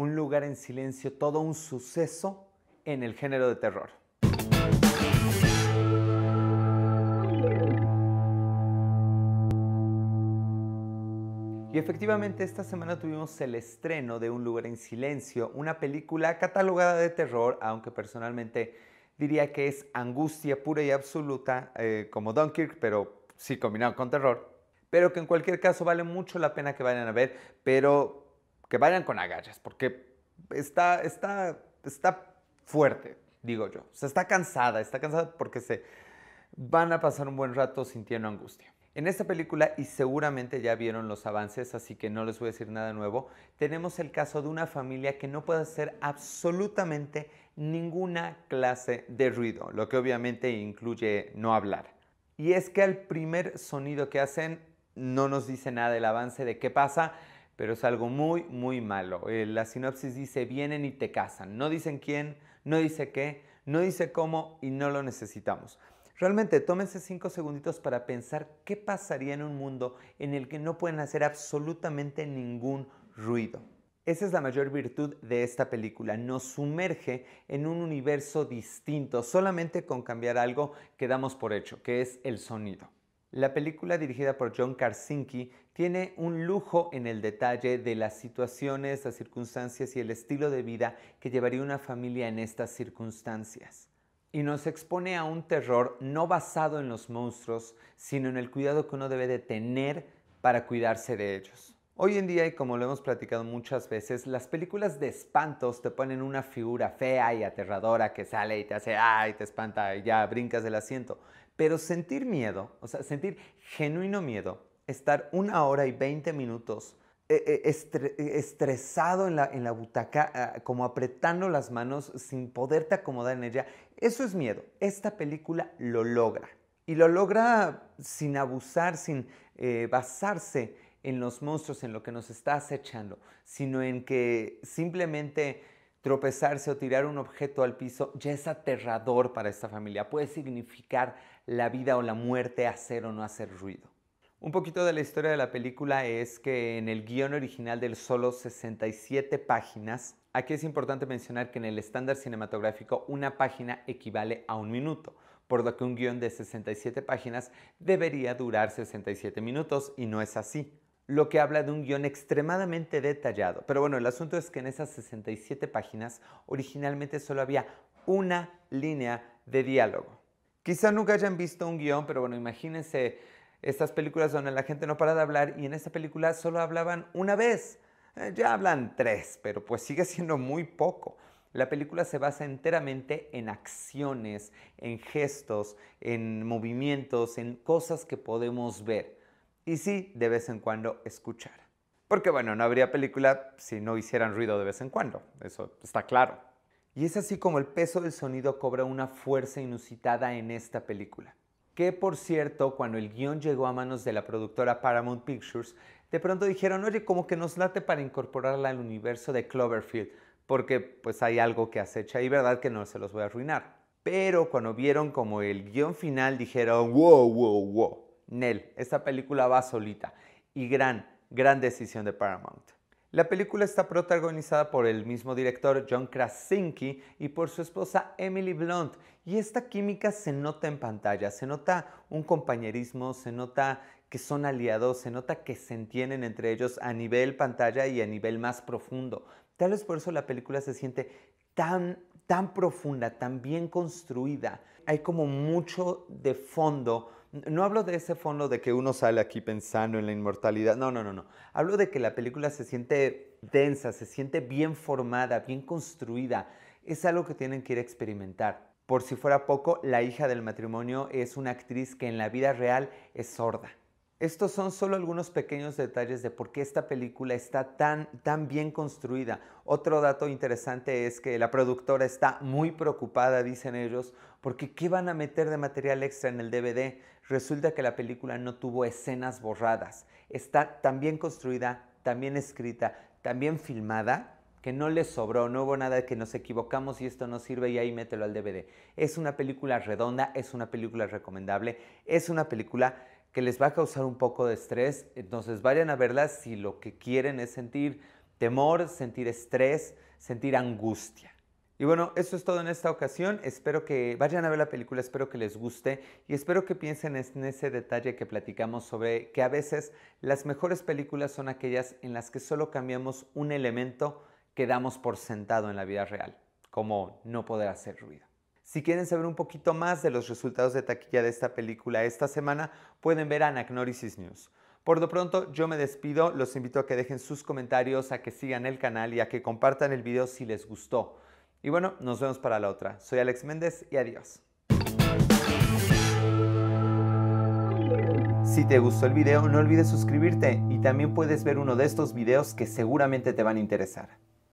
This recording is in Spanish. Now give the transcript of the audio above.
un lugar en silencio, todo un suceso en el género de terror. Y efectivamente esta semana tuvimos el estreno de Un lugar en silencio, una película catalogada de terror, aunque personalmente diría que es angustia pura y absoluta, eh, como Dunkirk, pero sí combinado con terror. Pero que en cualquier caso vale mucho la pena que vayan a ver, pero que vayan con agallas, porque está, está, está fuerte, digo yo. O sea, está cansada, está cansada porque se van a pasar un buen rato sintiendo angustia. En esta película, y seguramente ya vieron los avances, así que no les voy a decir nada nuevo, tenemos el caso de una familia que no puede hacer absolutamente ninguna clase de ruido, lo que obviamente incluye no hablar. Y es que al primer sonido que hacen no nos dice nada el avance de qué pasa, pero es algo muy, muy malo. Eh, la sinopsis dice vienen y te casan. No dicen quién, no dice qué, no dice cómo y no lo necesitamos. Realmente tómense cinco segunditos para pensar qué pasaría en un mundo en el que no pueden hacer absolutamente ningún ruido. Esa es la mayor virtud de esta película. Nos sumerge en un universo distinto solamente con cambiar algo que damos por hecho, que es el sonido. La película dirigida por John Karsinski tiene un lujo en el detalle de las situaciones, las circunstancias y el estilo de vida que llevaría una familia en estas circunstancias. Y nos expone a un terror no basado en los monstruos, sino en el cuidado que uno debe de tener para cuidarse de ellos. Hoy en día, y como lo hemos platicado muchas veces, las películas de espantos te ponen una figura fea y aterradora que sale y te hace, ay, te espanta y ya brincas del asiento. Pero sentir miedo, o sea, sentir genuino miedo, estar una hora y 20 minutos eh, eh, estresado en la, butaca, ah, como apretando las manos sin poderte acomodar en ella, eso es miedo. Esta película lo logra. Y lo logra sin abusar, sin eh, basarse en los monstruos, en lo que nos está acechando, sino en que simplemente Tropezarse o tirar un objeto al piso ya es aterrador para esta familia. Puede significar la vida o la muerte hacer o no hacer ruido. Un poquito de la historia de la película es que en el guión original del solo 67 páginas, aquí es importante mencionar que en el estándar cinematográfico una página equivale a un minuto, por lo que un guión de 67 páginas debería durar 67 minutos y no es así lo que habla de un guión extremadamente detallado. Pero bueno, el asunto es que en esas 67 páginas originalmente solo había una línea de diálogo. Quizá nunca hayan visto un guión, pero bueno, imagínense estas películas donde la gente no para de hablar y en esta película solo hablaban una vez. Eh, ya hablan tres, pero pues sigue siendo muy poco. La película se basa enteramente en acciones, en gestos, en movimientos, en cosas que podemos ver. Y sí, de vez en cuando escuchar. Porque bueno, no habría película si no hicieran ruido de vez en cuando, eso está claro. Y es así como el peso del sonido cobra una fuerza inusitada en esta película. Que por cierto, cuando el guión llegó a manos de la productora Paramount Pictures, de pronto dijeron, oye, como que nos late para incorporarla al universo de Cloverfield, porque pues hay algo que acecha y verdad que no se los voy a arruinar. Pero cuando vieron como el guión final dijeron, wow, wow, wow, Nell. Esta película va solita y gran, gran decisión de Paramount. La película está protagonizada por el mismo director John Krasinski y por su esposa Emily Blunt y esta química se nota en pantalla, se nota un compañerismo, se nota que son aliados, se nota que se entienden entre ellos a nivel pantalla y a nivel más profundo. Tal vez por eso la película se siente tan tan profunda, tan bien construida. Hay como mucho de fondo no hablo de ese fondo de que uno sale aquí pensando en la inmortalidad. No, no, no, no. Hablo de que la película se siente densa, se siente bien formada, bien construida. Es algo que tienen que ir a experimentar. Por si fuera poco, la hija del matrimonio es una actriz que en la vida real es sorda. Estos son solo algunos pequeños detalles de por qué esta película está tan, tan bien construida. Otro dato interesante es que la productora está muy preocupada, dicen ellos, porque ¿qué van a meter de material extra en el DVD? Resulta que la película no tuvo escenas borradas. Está tan bien construida, tan bien escrita, tan bien filmada, que no le sobró, no hubo nada que nos equivocamos y esto no sirve y ahí mételo al DVD. Es una película redonda, es una película recomendable, es una película que les va a causar un poco de estrés. Entonces vayan a verlas si lo que quieren es sentir temor, sentir estrés, sentir angustia. Y bueno, eso es todo en esta ocasión. Espero que vayan a ver la película, espero que les guste y espero que piensen en ese detalle que platicamos sobre que a veces las mejores películas son aquellas en las que solo cambiamos un elemento que damos por sentado en la vida real, como no poder hacer ruido. Si quieren saber un poquito más de los resultados de taquilla de esta película esta semana, pueden ver Anagnorisis News. Por lo pronto, yo me despido, los invito a que dejen sus comentarios, a que sigan el canal y a que compartan el video si les gustó. Y bueno, nos vemos para la otra. Soy Alex Méndez y adiós. Si te gustó el video, no olvides suscribirte y también puedes ver uno de estos videos que seguramente te van a interesar.